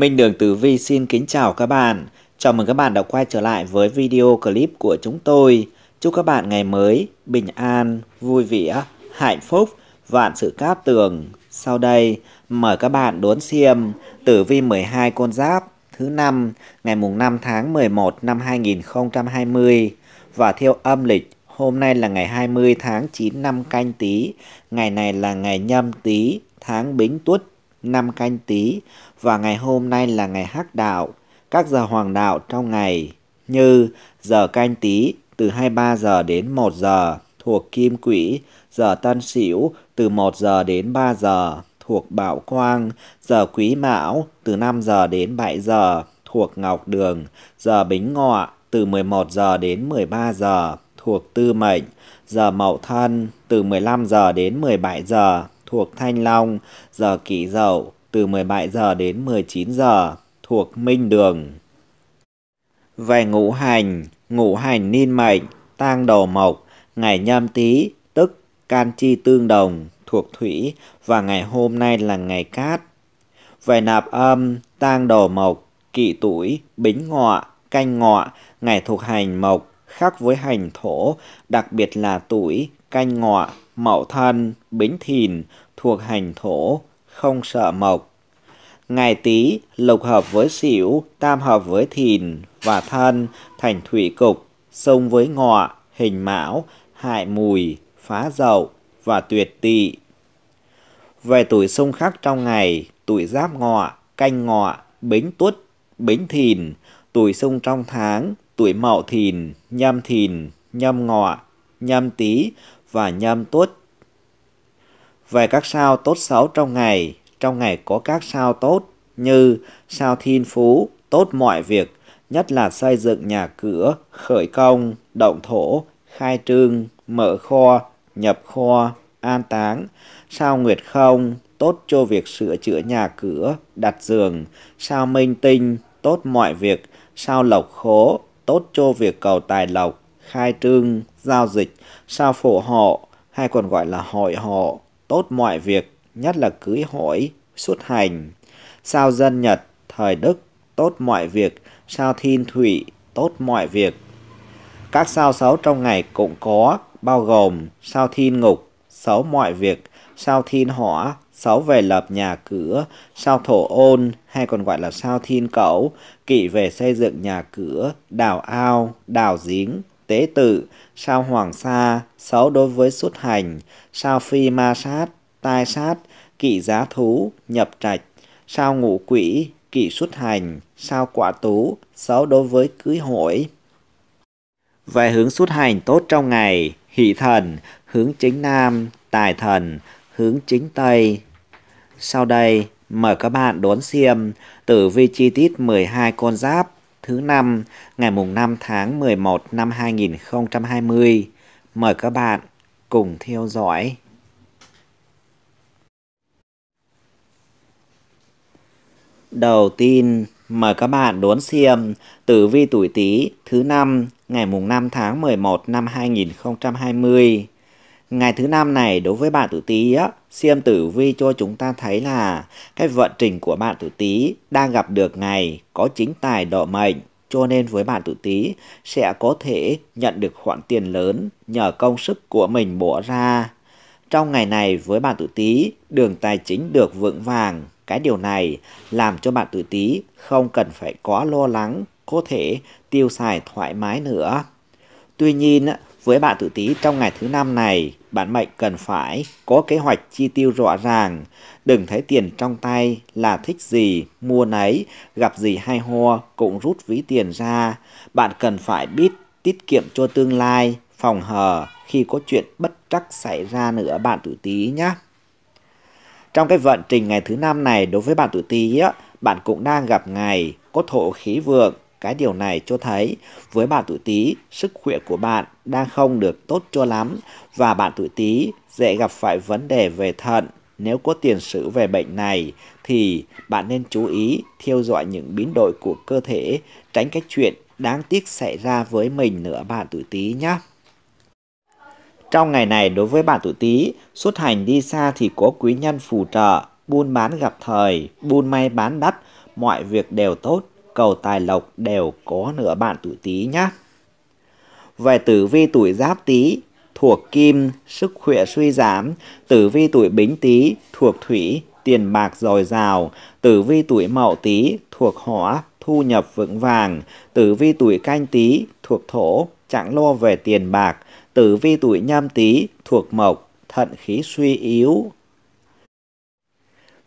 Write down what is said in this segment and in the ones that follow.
Minh Đường Tử Vi xin kính chào các bạn. Chào mừng các bạn đã quay trở lại với video clip của chúng tôi. Chúc các bạn ngày mới bình an, vui vẻ, hạnh phúc, vạn sự cát tường. Sau đây, mời các bạn đốn xem Tử Vi 12 con giáp thứ năm ngày mùng 5 tháng 11 năm 2020 và theo âm lịch Hôm nay là ngày 20 tháng 9 năm canh tý. ngày này là ngày nhâm tý tháng bính tuất năm canh tý và ngày hôm nay là ngày hắc đạo, các giờ hoàng đạo trong ngày như giờ canh tý từ 23 giờ đến 1 giờ thuộc kim quỹ, giờ tân sửu từ 1 giờ đến 3 giờ thuộc Bảo Quang, giờ Quý Mão từ 5 giờ đến 7 giờ thuộc Ngọc Đường, giờ Bính Ngọ từ 11 giờ đến 13 giờ thuộc Tư Mệnh, giờ Mậu Thân từ 15 giờ đến 17 giờ thuộc Thanh Long, giờ kỷ dậu từ 17 giờ đến 19 giờ thuộc Minh Đường. Về ngũ hành, ngũ hành niên mệnh, tang đầu mộc, ngày nhâm tý tức can chi tương đồng thuộc thủy và ngày hôm nay là ngày cát. Về nạp âm, tang đầu mộc, kỵ tuổi, bính ngọ, canh ngọ, ngày thuộc hành mộc khác với hành thổ, đặc biệt là tuổi, canh ngọ Mậu Thân, Bính Thìn thuộc hành thổ, không sợ mộc. Ngày Tý lục hợp với Sửu, tam hợp với Thìn và Thân thành thủy cục, sông với Ngọ, Hình Mão, Hại Mùi, Phá Dậu và Tuyệt Tỵ. Về tuổi sông khắc trong ngày, tuổi Giáp Ngọ, Canh Ngọ, Bính Tuất, Bính Thìn, tuổi sông trong tháng, tuổi Mậu Thìn, Nhâm Thìn, Nhâm Ngọ, Nhâm Tý và nhâm tuất. Về các sao tốt xấu trong ngày, trong ngày có các sao tốt như sao thiên phú, tốt mọi việc, nhất là xây dựng nhà cửa, khởi công, động thổ, khai trương, mở kho, nhập kho, an táng, sao nguyệt không, tốt cho việc sửa chữa nhà cửa, đặt giường, sao minh tinh, tốt mọi việc, sao lộc khố, tốt cho việc cầu tài lộc, khai trương, giao dịch, sao phổ họ hay còn gọi là hội họ, tốt mọi việc, nhất là cưới hỏi, xuất hành. Sao dân Nhật, thời Đức, tốt mọi việc, sao thiên thủy, tốt mọi việc. Các sao xấu trong ngày cũng có, bao gồm sao thiên ngục, xấu mọi việc, sao thiên hỏa, xấu về lập nhà cửa, sao thổ ôn hay còn gọi là sao thiên cẩu, kỵ về xây dựng nhà cửa, đào ao, đào giếng, tế tự, sao hoàng sa, xấu đối với xuất hành, sao phi ma sát, tai sát, kỵ giá thú, nhập trạch, sao ngũ quỷ, kỵ xuất hành, sao quả tú, xấu đối với cưới hỏi. Về hướng xuất hành tốt trong ngày, hỷ thần, hướng chính nam, tài thần, hướng chính tây. Sau đây, mời các bạn đón xem tử vi chi tiết 12 con giáp thứ năm ngày mùng 5 tháng 11 năm 2020. Mời các bạn cùng theo dõi. Đầu tiên, mời các bạn đón xem tử vi tuổi Tý thứ năm ngày mùng 5 tháng 11 năm 2020. Ngày thứ năm này đối với bạn tuổi Tý á, xem tử vi cho chúng ta thấy là cái vận trình của bạn tuổi Tý đang gặp được ngày có chính tài độ mệnh. Cho nên với bạn tuổi Tý sẽ có thể nhận được khoản tiền lớn nhờ công sức của mình bỏ ra. Trong ngày này với bạn tuổi Tý đường tài chính được vững vàng. Cái điều này làm cho bạn tuổi Tý không cần phải có lo lắng, có thể tiêu xài thoải mái nữa. Tuy nhiên, với bạn tuổi Tý trong ngày thứ năm này bạn mệnh cần phải có kế hoạch chi tiêu rõ ràng, đừng thấy tiền trong tay là thích gì, mua nấy, gặp gì hay ho cũng rút ví tiền ra. Bạn cần phải biết tiết kiệm cho tương lai, phòng hờ khi có chuyện bất trắc xảy ra nữa bạn tuổi tí nhé. Trong cái vận trình ngày thứ năm này đối với bạn tuổi tí á, bạn cũng đang gặp ngày có thổ khí vượng, cái điều này cho thấy với bạn tuổi Tý, sức khỏe của bạn đang không được tốt cho lắm và bạn tuổi Tý dễ gặp phải vấn đề về thận. Nếu có tiền sử về bệnh này thì bạn nên chú ý theo dõi những biến đổi của cơ thể, tránh các chuyện đáng tiếc xảy ra với mình nữa bạn tuổi Tý nhé. Trong ngày này đối với bạn tuổi Tý, xuất hành đi xa thì có quý nhân phù trợ, buôn bán gặp thời, buôn may bán đắt, mọi việc đều tốt cầu tài lộc đều có nửa bạn tuổi Tý nhé. Về tử vi tuổi Giáp Tý thuộc Kim, sức khỏe suy giảm, tử vi tuổi Bính Tý thuộc Thủy, tiền bạc dồi dào, tử vi tuổi Mậu Tý thuộc Hỏa, thu nhập vững vàng, tử vi tuổi Canh Tý thuộc Thổ, chẳng lo về tiền bạc, tử vi tuổi Nhâm Tý thuộc Mộc, thận khí suy yếu,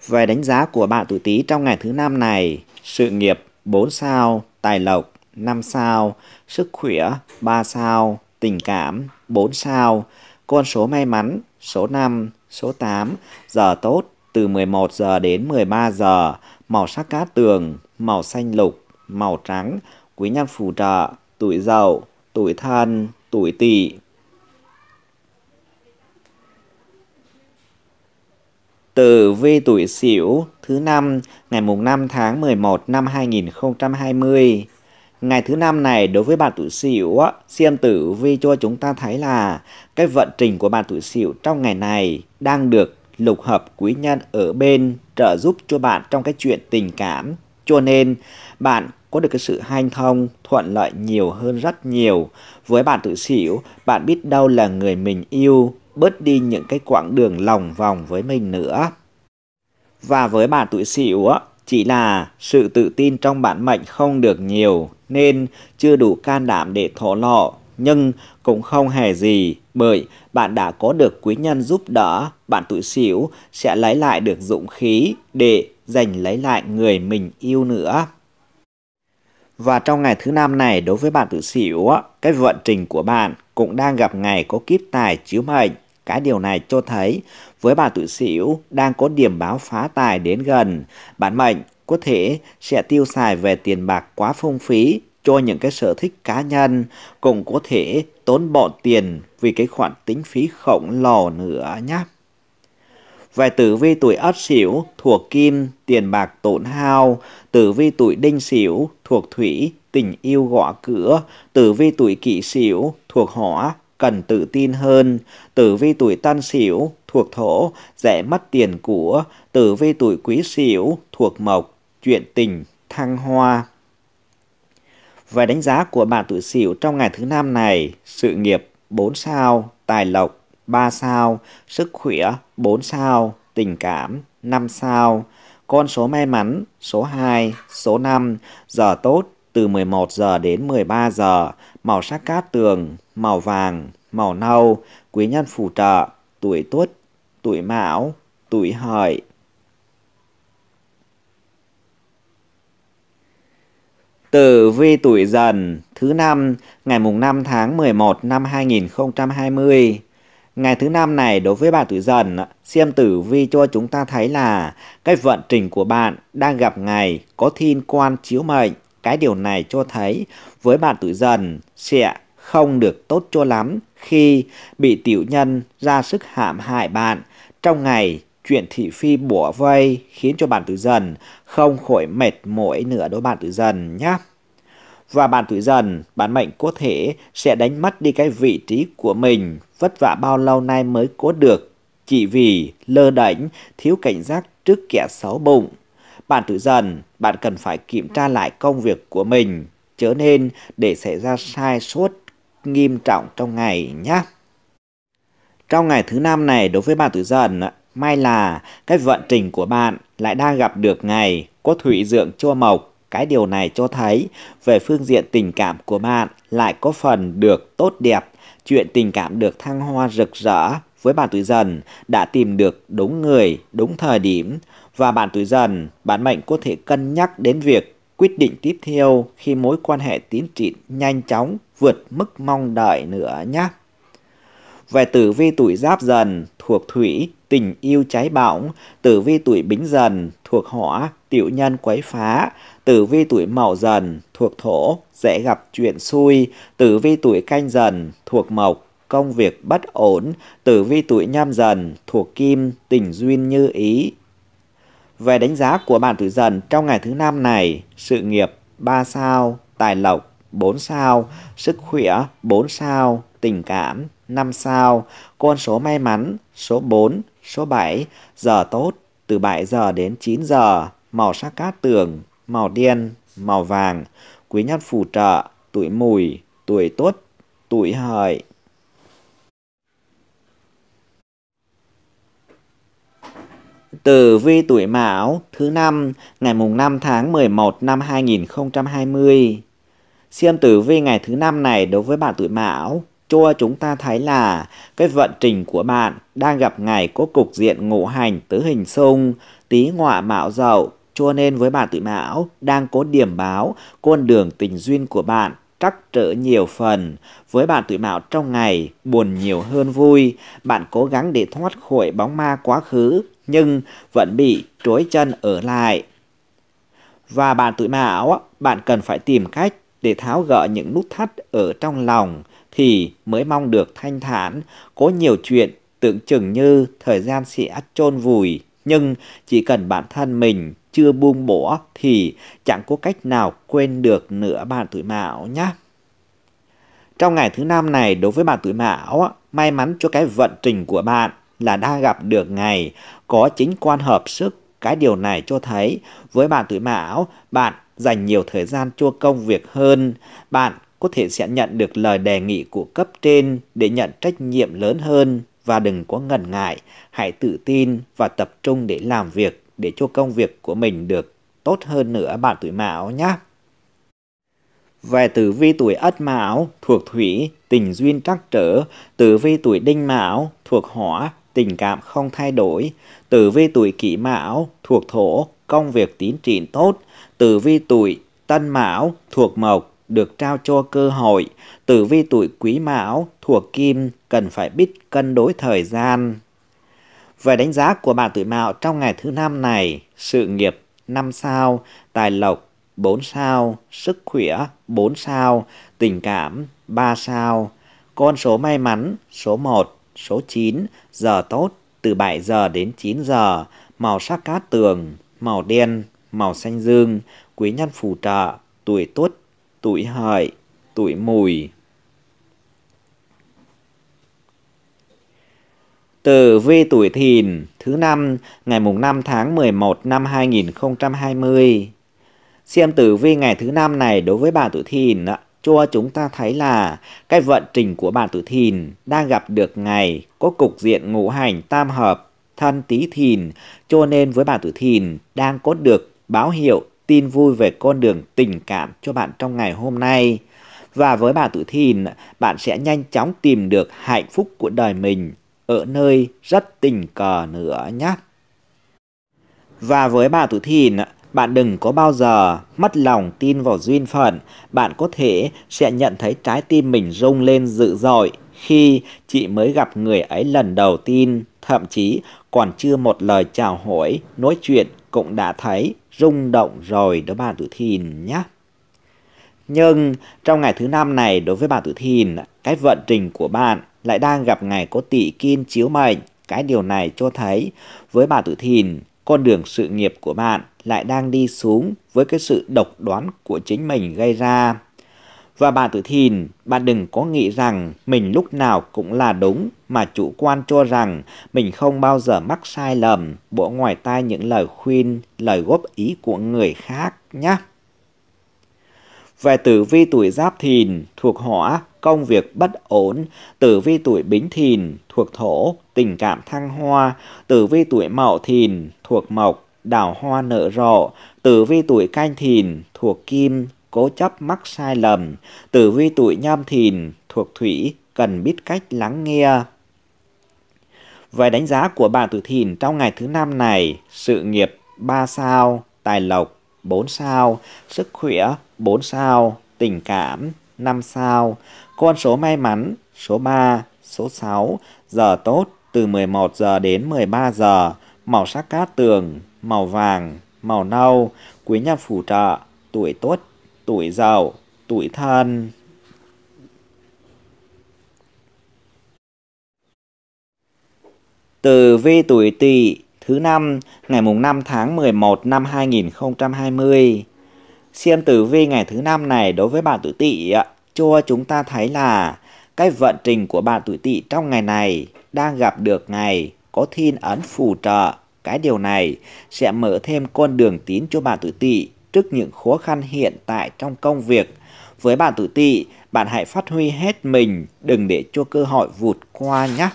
về đánh giá của bạn tuổi Tý trong ngày thứ năm này, sự nghiệp 4 sao, tài lộc 5 sao, sức khỏe 3 sao, tình cảm 4 sao, con số may mắn số 5, số 8, giờ tốt từ 11 giờ đến 13 giờ, màu sắc cát tường, màu xanh lục, màu trắng, quý nhân phù trợ, tuổi dậu, tuổi thân, tuổi tỵ. Tử vi tuổi Sửu thứ năm ngày mùng 5 tháng 11 năm 2020. Ngày thứ năm này đối với bạn tuổi Sửu xem tử vi cho chúng ta thấy là cái vận trình của bạn tuổi Sửu trong ngày này đang được lục hợp quý nhân ở bên trợ giúp cho bạn trong cái chuyện tình cảm. Cho nên bạn có được cái sự hanh thông thuận lợi nhiều hơn rất nhiều. Với bạn tuổi Sửu, bạn biết đâu là người mình yêu bớt đi những cái quãng đường lòng vòng với mình nữa. Và với bạn tuổi sửu chỉ là sự tự tin trong bản mệnh không được nhiều nên chưa đủ can đảm để thổ lộ nhưng cũng không hề gì bởi bạn đã có được quý nhân giúp đỡ, bạn tuổi sửu sẽ lấy lại được dũng khí để giành lấy lại người mình yêu nữa. Và trong ngày thứ năm này đối với bạn tự xỉu, cái vận trình của bạn cũng đang gặp ngày có kiếp tài chiếu mệnh cái điều này cho thấy với bà tuổi sửu đang có điểm báo phá tài đến gần, bản mệnh có thể sẽ tiêu xài về tiền bạc quá phong phí cho những cái sở thích cá nhân, cũng có thể tốn bỏ tiền vì cái khoản tính phí khổng lồ nữa nhé. Về tử vi tuổi ất sửu thuộc kim, tiền bạc tổn hao, tử vi tuổi đinh sửu thuộc thủy, tình yêu gõ cửa, tử vi tuổi kỷ sửu thuộc hỏa, cần tự tin hơn. Tử vi tuổi Tân Sửu thuộc thổ, dễ mất tiền của. Tử vi tuổi Quý Sửu thuộc mộc, chuyện tình thăng hoa. Về đánh giá của bạn tuổi Sửu trong ngày thứ năm này, sự nghiệp 4 sao, tài lộc 3 sao, sức khỏe 4 sao, tình cảm 5 sao. Con số may mắn số 2, số 5, giờ tốt từ 11 giờ đến 13 giờ, màu sắc cát tường, màu vàng, màu nâu, quý nhân phù trợ, tuổi tuất, tuổi mão, tuổi hợi. Tử vi tuổi dần thứ năm ngày mùng 5 tháng 11 năm 2020. Ngày thứ năm này đối với bạn tuổi dần, xem tử vi cho chúng ta thấy là cái vận trình của bạn đang gặp ngày có thiên quan chiếu mệnh cái điều này cho thấy với bạn tuổi dần sẽ không được tốt cho lắm khi bị tiểu nhân ra sức hãm hại bạn. Trong ngày, chuyện thị phi bủa vây khiến cho bạn tuổi dần không khỏi mệt mỏi nữa đối bạn tuổi dần nhé. Và bạn tuổi dần, bản mệnh có thể sẽ đánh mất đi cái vị trí của mình vất vả bao lâu nay mới có được chỉ vì lơ đẩnh, thiếu cảnh giác trước kẻ xấu bụng bạn tự dần, bạn cần phải kiểm tra lại công việc của mình, chớ nên để xảy ra sai sót nghiêm trọng trong ngày nhé. Trong ngày thứ năm này đối với bạn tự dần, may là cái vận trình của bạn lại đang gặp được ngày có thủy dưỡng chua mộc. Cái điều này cho thấy về phương diện tình cảm của bạn lại có phần được tốt đẹp, chuyện tình cảm được thăng hoa rực rỡ với bạn tuổi dần đã tìm được đúng người, đúng thời điểm và bạn tuổi dần, bạn mệnh có thể cân nhắc đến việc quyết định tiếp theo khi mối quan hệ tiến triển nhanh chóng vượt mức mong đợi nữa nhé. Về tử vi tuổi giáp dần thuộc thủy, tình yêu cháy bỏng, tử vi tuổi bính dần thuộc hỏa, tiểu nhân quấy phá, tử vi tuổi mậu dần thuộc thổ, dễ gặp chuyện xui, tử vi tuổi canh dần thuộc mộc, công việc bất ổn, tử vi tuổi nhâm dần thuộc kim, tình duyên như ý, về đánh giá của bạn tuổi dần trong ngày thứ năm này, sự nghiệp 3 sao, tài lộc 4 sao, sức khỏe 4 sao, tình cảm 5 sao, con số may mắn số 4, số 7, giờ tốt từ 7 giờ đến 9 giờ, màu sắc cát tường, màu đen, màu vàng, quý nhân phù trợ, tuổi mùi, tuổi tuất, tuổi hợi. Tử vi tuổi Mão thứ năm ngày mùng 5 tháng 11 năm 2020. Xem tử vi ngày thứ năm này đối với bạn tuổi Mão cho chúng ta thấy là cái vận trình của bạn đang gặp ngày có cục diện ngũ hành tứ hình xung, tý ngọa mão dậu, cho nên với bạn tuổi Mão đang có điểm báo con đường tình duyên của bạn trắc trở nhiều phần. Với bạn tuổi Mão trong ngày, buồn nhiều hơn vui. Bạn cố gắng để thoát khỏi bóng ma quá khứ, nhưng vẫn bị trối chân ở lại. Và bạn tuổi mão, bạn cần phải tìm cách để tháo gỡ những nút thắt ở trong lòng thì mới mong được thanh thản, có nhiều chuyện tưởng chừng như thời gian sẽ chôn vùi, nhưng chỉ cần bản thân mình chưa buông bỏ thì chẳng có cách nào quên được nữa bạn tuổi mão nhé. Trong ngày thứ năm này đối với bạn tuổi mão, may mắn cho cái vận trình của bạn là đã gặp được ngày có chính quan hợp sức. Cái điều này cho thấy với bạn tuổi mão, bạn dành nhiều thời gian cho công việc hơn, bạn có thể sẽ nhận được lời đề nghị của cấp trên để nhận trách nhiệm lớn hơn và đừng có ngần ngại, hãy tự tin và tập trung để làm việc để cho công việc của mình được tốt hơn nữa bạn tuổi mão nhé. Về tử vi tuổi Ất Mão thuộc Thủy, tình duyên trắc trở, tử vi tuổi Đinh Mão thuộc Hỏa, tình cảm không thay đổi, tử vi tuổi kỷ mão thuộc thổ, công việc tiến triển tốt, tử vi tuổi tân mão thuộc mộc, được trao cho cơ hội, tử vi tuổi quý mão thuộc kim, cần phải biết cân đối thời gian. Về đánh giá của bạn tuổi mão trong ngày thứ năm này, sự nghiệp 5 sao, tài lộc 4 sao, sức khỏe 4 sao, tình cảm 3 sao, con số may mắn số 1 số 9, giờ tốt, từ 7 giờ đến 9 giờ, màu sắc cát tường, màu đen, màu xanh dương, quý nhân phù trợ, tuổi tuất, tuổi hợi, tuổi mùi. Tử vi tuổi thìn, thứ năm, ngày mùng 5 tháng 11 năm 2020. Xem tử vi ngày thứ năm này đối với bà tuổi thìn ạ cho chúng ta thấy là cái vận trình của bạn tử thìn đang gặp được ngày có cục diện ngũ hành tam hợp thân tí thìn cho nên với bạn tử thìn đang có được báo hiệu tin vui về con đường tình cảm cho bạn trong ngày hôm nay và với bạn tử thìn bạn sẽ nhanh chóng tìm được hạnh phúc của đời mình ở nơi rất tình cờ nữa nhé và với bà tử thìn bạn đừng có bao giờ mất lòng tin vào duyên phận, bạn có thể sẽ nhận thấy trái tim mình rung lên dữ dội khi chị mới gặp người ấy lần đầu tiên, thậm chí còn chưa một lời chào hỏi, nói chuyện cũng đã thấy rung động rồi đó bạn Tử Thìn nhé. Nhưng trong ngày thứ năm này đối với bạn Tử Thìn, cái vận trình của bạn lại đang gặp ngày có tỷ kim chiếu mệnh. Cái điều này cho thấy với bà Tử Thìn, con đường sự nghiệp của bạn lại đang đi xuống với cái sự độc đoán của chính mình gây ra. Và bạn tự thìn, bạn đừng có nghĩ rằng mình lúc nào cũng là đúng mà chủ quan cho rằng mình không bao giờ mắc sai lầm, bỏ ngoài tai những lời khuyên, lời góp ý của người khác nhé. Về tử vi tuổi giáp thìn thuộc hỏa công việc bất ổn, tử vi tuổi bính thìn, thuộc thổ, tình cảm thăng hoa, tử vi tuổi mậu thìn, thuộc mộc, đào hoa nở rộ, tử vi tuổi canh thìn, thuộc kim, cố chấp mắc sai lầm, tử vi tuổi nhâm thìn, thuộc thủy, cần biết cách lắng nghe. Về đánh giá của bạn tuổi thìn trong ngày thứ năm này, sự nghiệp 3 sao, tài lộc 4 sao, sức khỏe 4 sao, tình cảm 5 sao. Con số may mắn số 3, số 6, giờ tốt từ 11 giờ đến 13 giờ, màu sắc cát tường, màu vàng, màu nâu, quý nhân phù trợ, tuổi tốt, tuổi giàu, tuổi thân. Từ vi tuổi tỵ thứ năm ngày mùng 5 tháng 11 năm 2020 Xem tử vi ngày thứ năm này đối với bạn tuổi tỵ cho chúng ta thấy là cái vận trình của bạn tuổi tỵ trong ngày này đang gặp được ngày có thiên ấn phù trợ. Cái điều này sẽ mở thêm con đường tín cho bạn tuổi tỵ trước những khó khăn hiện tại trong công việc. Với bạn tuổi tỵ, bạn hãy phát huy hết mình, đừng để cho cơ hội vụt qua nhé.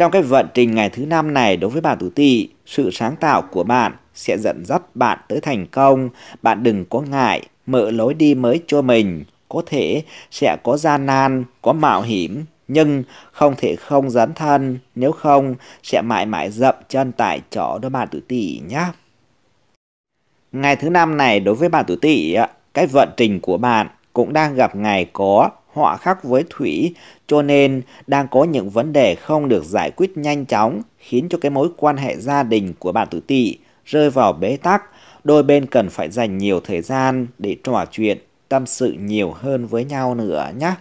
Trong cái vận trình ngày thứ năm này đối với bạn tuổi tỵ, sự sáng tạo của bạn sẽ dẫn dắt bạn tới thành công. Bạn đừng có ngại mở lối đi mới cho mình. Có thể sẽ có gian nan, có mạo hiểm, nhưng không thể không dấn thân, nếu không sẽ mãi mãi dậm chân tại chỗ đó bạn tuổi tỵ nhé. Ngày thứ năm này đối với bạn tuổi tỵ, cái vận trình của bạn cũng đang gặp ngày có họa khắc với thủy, cho nên đang có những vấn đề không được giải quyết nhanh chóng, khiến cho cái mối quan hệ gia đình của bạn tử Tỵ rơi vào bế tắc. Đôi bên cần phải dành nhiều thời gian để trò chuyện, tâm sự nhiều hơn với nhau nữa nhé.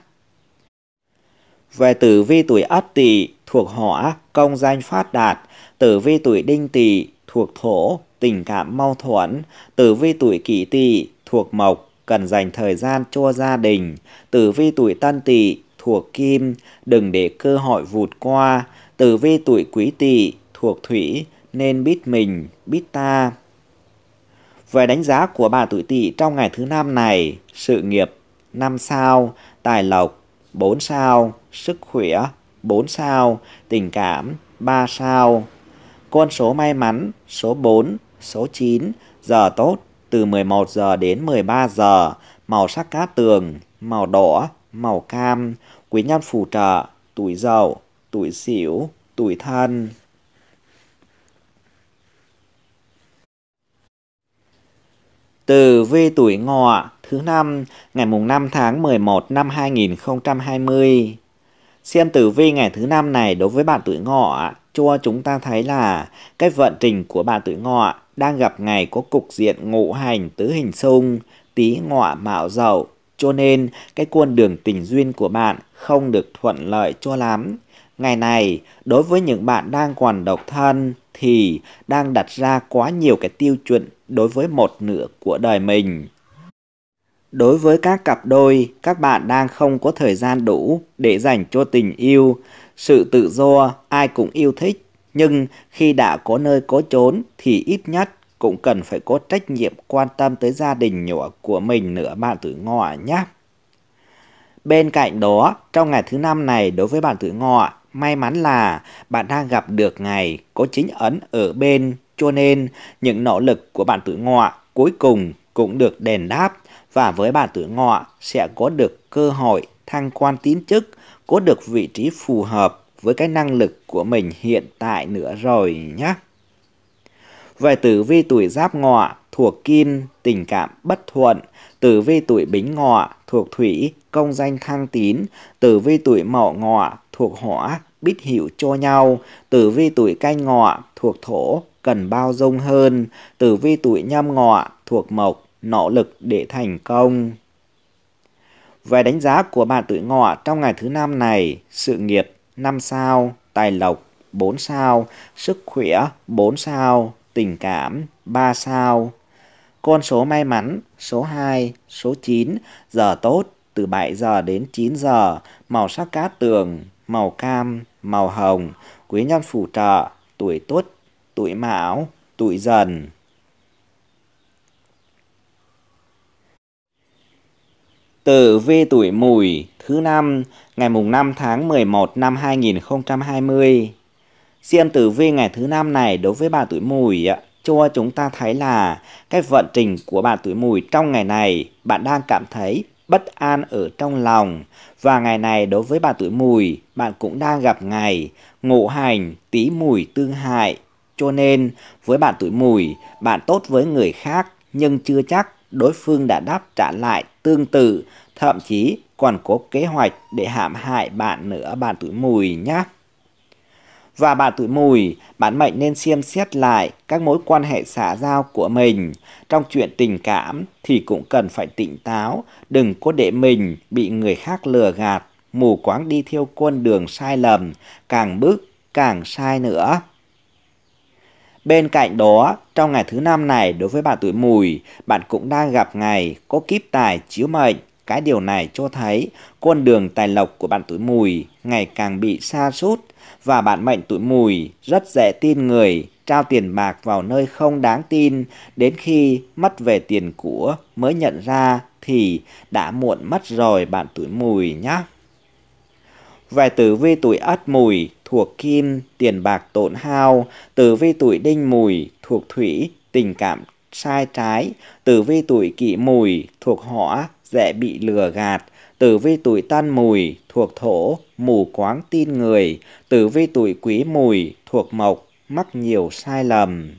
Về tử vi tuổi Ất Tỵ thuộc hỏa, công danh phát đạt, tử vi tuổi Đinh Tỵ thuộc thổ, tình cảm mau thuẫn, tử vi tuổi Kỷ Tỵ thuộc mộc, cần dành thời gian cho gia đình. Tử vi tuổi tân tỵ thuộc kim, đừng để cơ hội vụt qua. Tử vi tuổi quý tỵ thuộc thủy, nên biết mình, biết ta. Về đánh giá của bà tuổi tỵ trong ngày thứ năm này, sự nghiệp 5 sao, tài lộc 4 sao, sức khỏe 4 sao, tình cảm 3 sao. Con số may mắn số 4, số 9, giờ tốt từ 11 giờ đến 13 giờ, màu sắc cá tường, màu đỏ, màu cam, quý nhân phù trợ, tuổi dậu, tuổi sửu, tuổi thân. Từ vi tuổi ngọ thứ năm ngày mùng 5 tháng 11 năm 2020. Xem tử vi ngày thứ năm này đối với bạn tuổi ngọ, cho chúng ta thấy là cái vận trình của bạn tuổi ngọ đang gặp ngày có cục diện ngộ hành tứ hình xung, tí ngọa mạo dậu, cho nên cái con đường tình duyên của bạn không được thuận lợi cho lắm. Ngày này, đối với những bạn đang còn độc thân thì đang đặt ra quá nhiều cái tiêu chuẩn đối với một nửa của đời mình. Đối với các cặp đôi, các bạn đang không có thời gian đủ để dành cho tình yêu, sự tự do ai cũng yêu thích nhưng khi đã có nơi có trốn thì ít nhất cũng cần phải có trách nhiệm quan tâm tới gia đình nhỏ của mình nữa bạn tuổi ngọ nhé. Bên cạnh đó, trong ngày thứ năm này đối với bạn tuổi ngọ, may mắn là bạn đang gặp được ngày có chính ấn ở bên cho nên những nỗ lực của bạn tuổi ngọ cuối cùng cũng được đền đáp và với bạn tuổi ngọ sẽ có được cơ hội thăng quan tiến chức, có được vị trí phù hợp với cái năng lực của mình hiện tại nữa rồi nhé. Về tử vi tuổi giáp ngọ thuộc kim, tình cảm bất thuận, tử vi tuổi bính ngọ thuộc thủy, công danh thăng tín, tử vi tuổi mậu ngọ thuộc hỏa, biết hiểu cho nhau, tử vi tuổi canh ngọ thuộc thổ, cần bao dung hơn, tử vi tuổi nhâm ngọ thuộc mộc, nỗ lực để thành công. Về đánh giá của bạn tuổi ngọ trong ngày thứ năm này, sự nghiệp 5 sao, tài lộc 4 sao, sức khỏe 4 sao, tình cảm 3 sao. Con số may mắn số 2, số 9, giờ tốt từ 7 giờ đến 9 giờ, màu sắc cát tường, màu cam, màu hồng, quý nhân phù trợ, tuổi tuất, tuổi mão, tuổi dần. Tử vi tuổi mùi thứ năm ngày mùng 5 tháng 11 năm 2020. Xem tử vi ngày thứ năm này đối với bà tuổi mùi cho chúng ta thấy là cái vận trình của bà tuổi mùi trong ngày này bạn đang cảm thấy bất an ở trong lòng và ngày này đối với bà tuổi mùi bạn cũng đang gặp ngày ngộ hành tí mùi tương hại cho nên với bạn tuổi mùi bạn tốt với người khác nhưng chưa chắc đối phương đã đáp trả lại tương tự, thậm chí còn có kế hoạch để hãm hại bạn nữa bạn tuổi mùi nhé. Và bạn tuổi mùi, bạn mệnh nên xem xét lại các mối quan hệ xã giao của mình. Trong chuyện tình cảm thì cũng cần phải tỉnh táo, đừng có để mình bị người khác lừa gạt, mù quáng đi theo con đường sai lầm, càng bước càng sai nữa. Bên cạnh đó, trong ngày thứ năm này đối với bạn tuổi mùi, bạn cũng đang gặp ngày có kíp tài chiếu mệnh. Cái điều này cho thấy con đường tài lộc của bạn tuổi mùi ngày càng bị xa sút và bạn mệnh tuổi mùi rất dễ tin người, trao tiền bạc vào nơi không đáng tin đến khi mất về tiền của mới nhận ra thì đã muộn mất rồi bạn tuổi mùi nhé. Về tử vi tuổi ất mùi thuộc kim, tiền bạc tổn hao, tử vi tuổi đinh mùi, thuộc thủy, tình cảm sai trái, tử vi tuổi kỷ mùi, thuộc hỏa, dễ bị lừa gạt, tử vi tuổi tân mùi, thuộc thổ, mù quáng tin người, tử vi tuổi quý mùi, thuộc mộc, mắc nhiều sai lầm.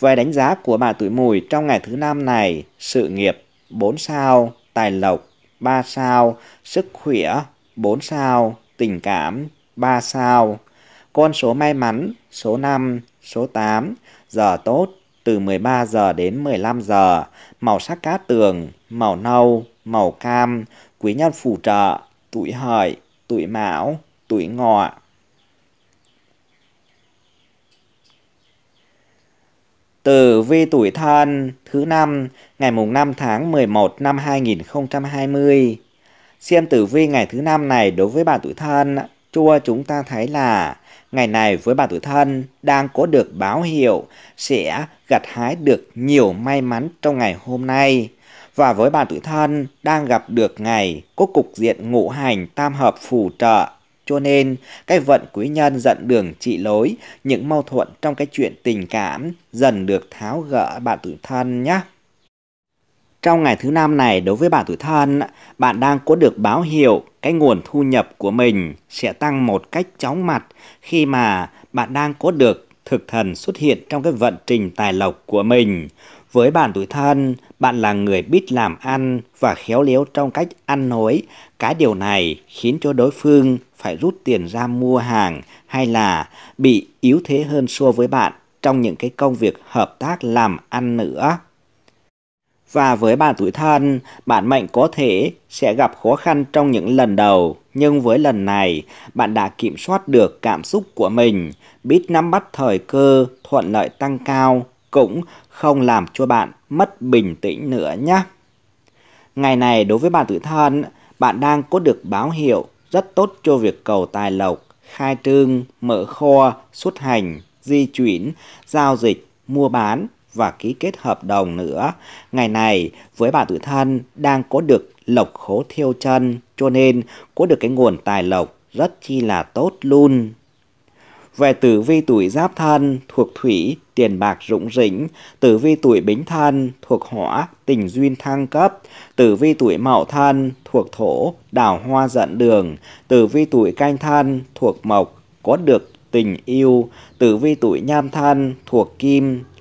Về đánh giá của bà tuổi mùi trong ngày thứ năm này, sự nghiệp 4 sao, tài lộc 3 sao, sức khỏe 4 sao, tình cảm 3 sao. Con số may mắn số 5, số 8, giờ tốt từ 13 giờ đến 15 giờ, màu sắc cát tường, màu nâu, màu cam, quý nhân phù trợ, tuổi hợi, tuổi mão, tuổi ngọ. Tử vi tuổi thân thứ năm ngày mùng 5 tháng 11 năm 2020. Xem tử vi ngày thứ năm này đối với bạn tuổi thân chùa chúng ta thấy là ngày này với bà tuổi thân đang có được báo hiệu sẽ gặt hái được nhiều may mắn trong ngày hôm nay. Và với bà tuổi thân đang gặp được ngày có cục diện ngũ hành tam hợp phù trợ. Cho nên, cái vận quý nhân dẫn đường trị lối, những mâu thuẫn trong cái chuyện tình cảm dần được tháo gỡ bạn tuổi thân nhé. Trong ngày thứ năm này đối với bạn tuổi thân, bạn đang có được báo hiệu cái nguồn thu nhập của mình sẽ tăng một cách chóng mặt khi mà bạn đang có được thực thần xuất hiện trong cái vận trình tài lộc của mình. Với bản tuổi thân, bạn là người biết làm ăn và khéo léo trong cách ăn nói. Cái điều này khiến cho đối phương phải rút tiền ra mua hàng hay là bị yếu thế hơn so với bạn trong những cái công việc hợp tác làm ăn nữa. Và với bạn tuổi thân, bạn mệnh có thể sẽ gặp khó khăn trong những lần đầu, nhưng với lần này, bạn đã kiểm soát được cảm xúc của mình, biết nắm bắt thời cơ, thuận lợi tăng cao, cũng không làm cho bạn mất bình tĩnh nữa nhé. Ngày này đối với bạn tuổi thân, bạn đang có được báo hiệu rất tốt cho việc cầu tài lộc, khai trương, mở kho, xuất hành, di chuyển, giao dịch, mua bán, và ký kết hợp đồng nữa. Ngày này, với bà tuổi thân đang có được lộc khố thiêu chân, cho nên có được cái nguồn tài lộc rất chi là tốt luôn. Về tử vi tuổi giáp thân, thuộc thủy, tiền bạc rụng rỉnh, tử vi tuổi bính thân, thuộc hỏa, tình duyên thăng cấp, tử vi tuổi mậu thân, thuộc thổ, đào hoa dẫn đường, tử vi tuổi canh thân, thuộc mộc, có được tình yêu, tử vi tuổi nhâm thân, thuộc kim,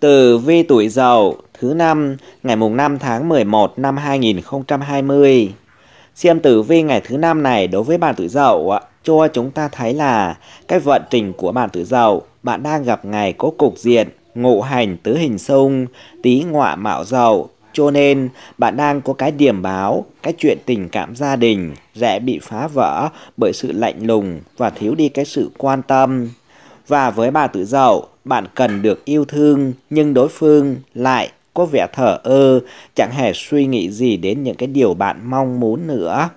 từ vi tuổi Dậu thứ năm ngày mùng 5 tháng 11 năm 2020. Xem tử vi ngày thứ năm này đối với bạn tuổi Dậu cho chúng ta thấy là cái vận trình của bạn tuổi Dậu, bạn đang gặp ngày có cục diện ngộ hành tứ hình xung, tí ngọa mạo Dậu, cho nên bạn đang có cái điểm báo, cái chuyện tình cảm gia đình dễ bị phá vỡ bởi sự lạnh lùng và thiếu đi cái sự quan tâm và với bà tuổi dậu, bạn cần được yêu thương, nhưng đối phương lại có vẻ thở ơ, chẳng hề suy nghĩ gì đến những cái điều bạn mong muốn nữa.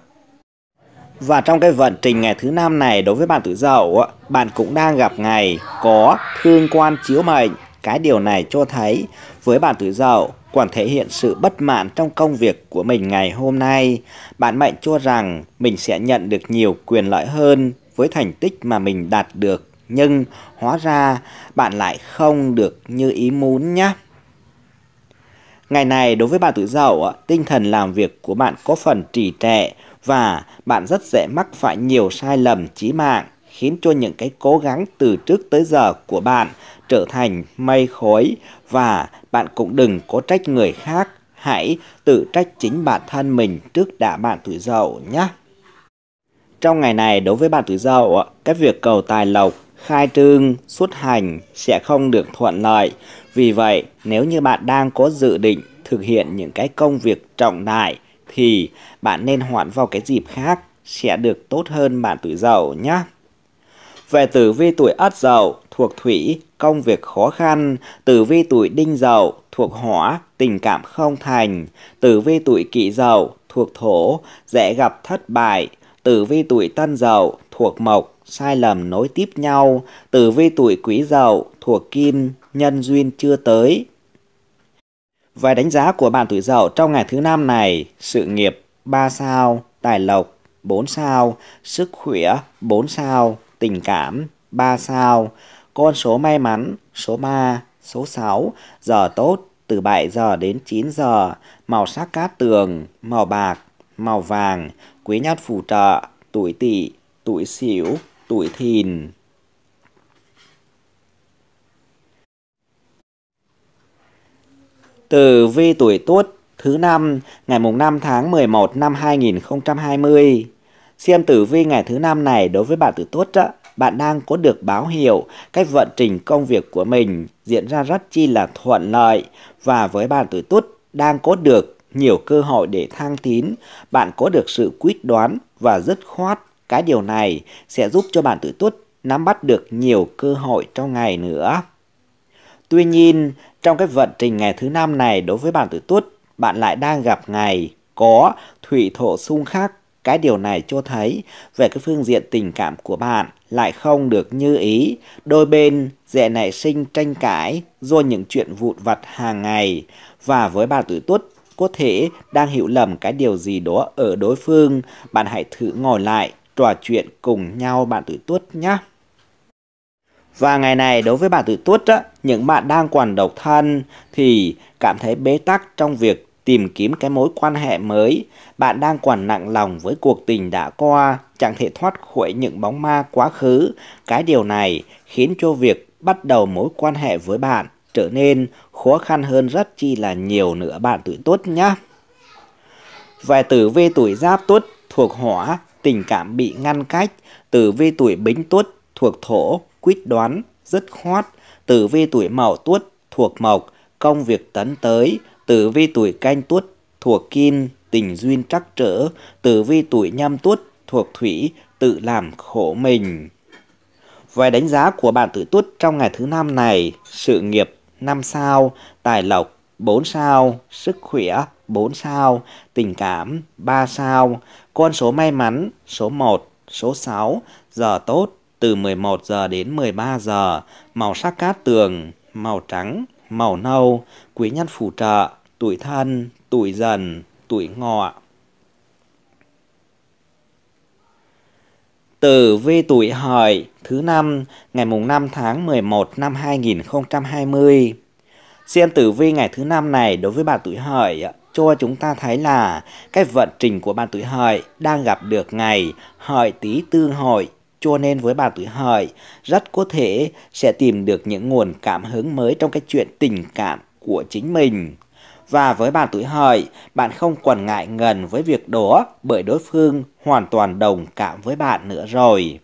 Và trong cái vận trình ngày thứ năm này đối với bạn tuổi dậu, bạn cũng đang gặp ngày có thương quan chiếu mệnh. Cái điều này cho thấy với bạn tuổi dậu còn thể hiện sự bất mãn trong công việc của mình ngày hôm nay. Bạn mệnh cho rằng mình sẽ nhận được nhiều quyền lợi hơn với thành tích mà mình đạt được nhưng hóa ra bạn lại không được như ý muốn nhé. Ngày này đối với bạn tuổi Dậu, tinh thần làm việc của bạn có phần trì trệ và bạn rất dễ mắc phải nhiều sai lầm chí mạng khiến cho những cái cố gắng từ trước tới giờ của bạn trở thành mây khói và bạn cũng đừng có trách người khác, hãy tự trách chính bản thân mình trước đã bạn tuổi Dậu nhé. Trong ngày này đối với bạn tuổi Dậu, cái việc cầu tài lộc khai trương, xuất hành sẽ không được thuận lợi. Vì vậy, nếu như bạn đang có dự định thực hiện những cái công việc trọng đại thì bạn nên hoãn vào cái dịp khác sẽ được tốt hơn bạn tuổi dậu nhé. Về tử vi tuổi ất dậu thuộc thủy, công việc khó khăn, tử vi tuổi đinh dậu thuộc hỏa, tình cảm không thành, tử vi tuổi kỷ dậu thuộc thổ, dễ gặp thất bại, tử vi tuổi tân dậu thuộc mộc, sai lầm nối tiếp nhau, tử vi tuổi quý dậu, thuộc kim, nhân duyên chưa tới. Vài đánh giá của bạn tuổi dậu trong ngày thứ năm này, sự nghiệp 3 sao, tài lộc 4 sao, sức khỏe 4 sao, tình cảm 3 sao, con số may mắn số 3, số 6, giờ tốt từ 7 giờ đến 9 giờ, màu sắc cát tường, màu bạc, màu vàng, quý nhất phù trợ, tuổi tỵ, tuổi sửu, tuổi thìn từ vi tuổi tuất thứ năm ngày mùng 5 tháng 11 năm 2020. Xem tử vi ngày thứ năm này đối với bạn tử tuất á, bạn đang có được báo hiệu cách vận trình công việc của mình diễn ra rất chi là thuận lợi và với bạn tử tuất đang có được nhiều cơ hội để thăng tín, bạn có được sự quyết đoán và dứt khoát cái điều này sẽ giúp cho bạn tự túc nắm bắt được nhiều cơ hội trong ngày nữa. Tuy nhiên, trong cái vận trình ngày thứ năm này đối với bạn tự tuất, bạn lại đang gặp ngày có thủy thổ xung khắc. Cái điều này cho thấy về cái phương diện tình cảm của bạn lại không được như ý. Đôi bên dễ nảy sinh tranh cãi do những chuyện vụn vặt hàng ngày. Và với bạn tự tuất, có thể đang hiểu lầm cái điều gì đó ở đối phương. Bạn hãy thử ngồi lại trò chuyện cùng nhau bạn tuổi tuất nhé. Và ngày này đối với bạn tuổi tuất á, những bạn đang còn độc thân thì cảm thấy bế tắc trong việc tìm kiếm cái mối quan hệ mới. Bạn đang còn nặng lòng với cuộc tình đã qua, chẳng thể thoát khỏi những bóng ma quá khứ. Cái điều này khiến cho việc bắt đầu mối quan hệ với bạn trở nên khó khăn hơn rất chi là nhiều nữa bạn tuổi tuất nhé. Về tử vi tuổi giáp tuất thuộc hỏa tình cảm bị ngăn cách, tử vi tuổi bính tuất thuộc thổ, quyết đoán, dứt khoát, tử vi tuổi mậu tuất thuộc mộc, công việc tấn tới, tử vi tuổi canh tuất thuộc kim, tình duyên trắc trở, tử vi tuổi nhâm tuất thuộc thủy, tự làm khổ mình. Về đánh giá của bạn tuổi tuất trong ngày thứ năm này, sự nghiệp 5 sao, tài lộc 4 sao, sức khỏe 4 sao, tình cảm 3 sao. Con số may mắn số 1, số 6, giờ tốt từ 11 giờ đến 13 giờ, màu sắc cát tường, màu trắng, màu nâu, quý nhân phù trợ, tuổi thân, tuổi dần, tuổi ngọ. Tử vi tuổi hợi thứ năm ngày mùng 5 tháng 11 năm 2020. Xem tử vi ngày thứ năm này đối với bà tuổi hợi cho chúng ta thấy là cái vận trình của bạn tuổi hợi đang gặp được ngày hợi tý tương hội cho nên với bạn tuổi hợi rất có thể sẽ tìm được những nguồn cảm hứng mới trong cái chuyện tình cảm của chính mình. Và với bạn tuổi hợi, bạn không còn ngại ngần với việc đó bởi đối phương hoàn toàn đồng cảm với bạn nữa rồi.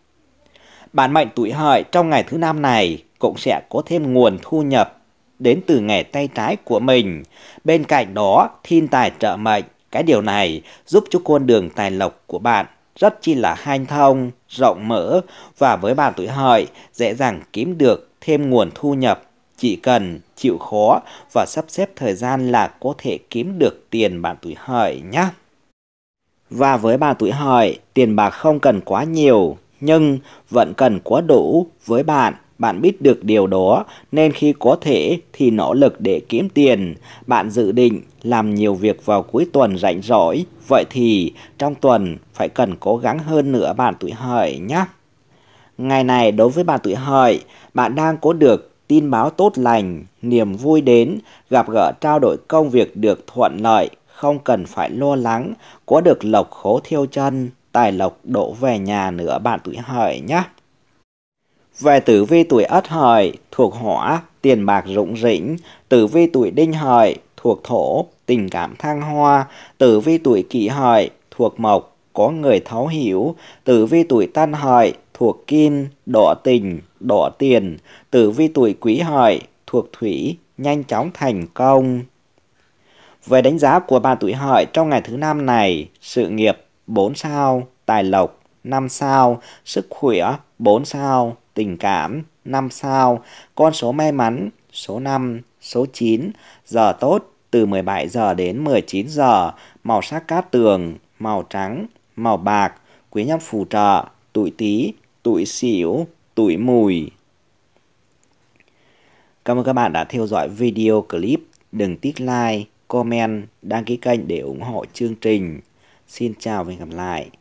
Bản mệnh tuổi hợi trong ngày thứ năm này cũng sẽ có thêm nguồn thu nhập đến từ nghề tay trái của mình. Bên cạnh đó, thiên tài trợ mệnh, cái điều này giúp cho con đường tài lộc của bạn rất chi là hanh thông, rộng mở và với bạn tuổi hợi dễ dàng kiếm được thêm nguồn thu nhập. Chỉ cần chịu khó và sắp xếp thời gian là có thể kiếm được tiền bạn tuổi hợi nhé. Và với bạn tuổi hợi, tiền bạc không cần quá nhiều nhưng vẫn cần quá đủ với bạn bạn biết được điều đó nên khi có thể thì nỗ lực để kiếm tiền. Bạn dự định làm nhiều việc vào cuối tuần rảnh rỗi. Vậy thì trong tuần phải cần cố gắng hơn nữa bạn tuổi hợi nhé. Ngày này đối với bạn tuổi hợi, bạn đang có được tin báo tốt lành, niềm vui đến, gặp gỡ trao đổi công việc được thuận lợi, không cần phải lo lắng, có được lộc khố thiêu chân, tài lộc đổ về nhà nữa bạn tuổi hợi nhé. Về tử vi tuổi Ất Hợi thuộc Hỏa, tiền bạc rủng rỉnh, tử vi tuổi Đinh Hợi thuộc Thổ, tình cảm thăng hoa, tử vi tuổi Kỷ Hợi thuộc Mộc, có người thấu hiểu, tử vi tuổi Tân Hợi thuộc Kim, đỏ tình, đỏ tiền, tử vi tuổi Quý Hợi thuộc Thủy, nhanh chóng thành công. Về đánh giá của ba tuổi Hợi trong ngày thứ năm này, sự nghiệp 4 sao, tài lộc 5 sao, sức khỏe 4 sao, tình cảm, 5 sao, con số may mắn, số 5, số 9, giờ tốt từ 17 giờ đến 19 giờ, màu sắc cát tường, màu trắng, màu bạc, quý nhân phù trợ, tuổi Tý, tuổi Sửu, tuổi Mùi. Cảm ơn các bạn đã theo dõi video clip. Đừng tích like, comment, đăng ký kênh để ủng hộ chương trình. Xin chào và hẹn gặp lại.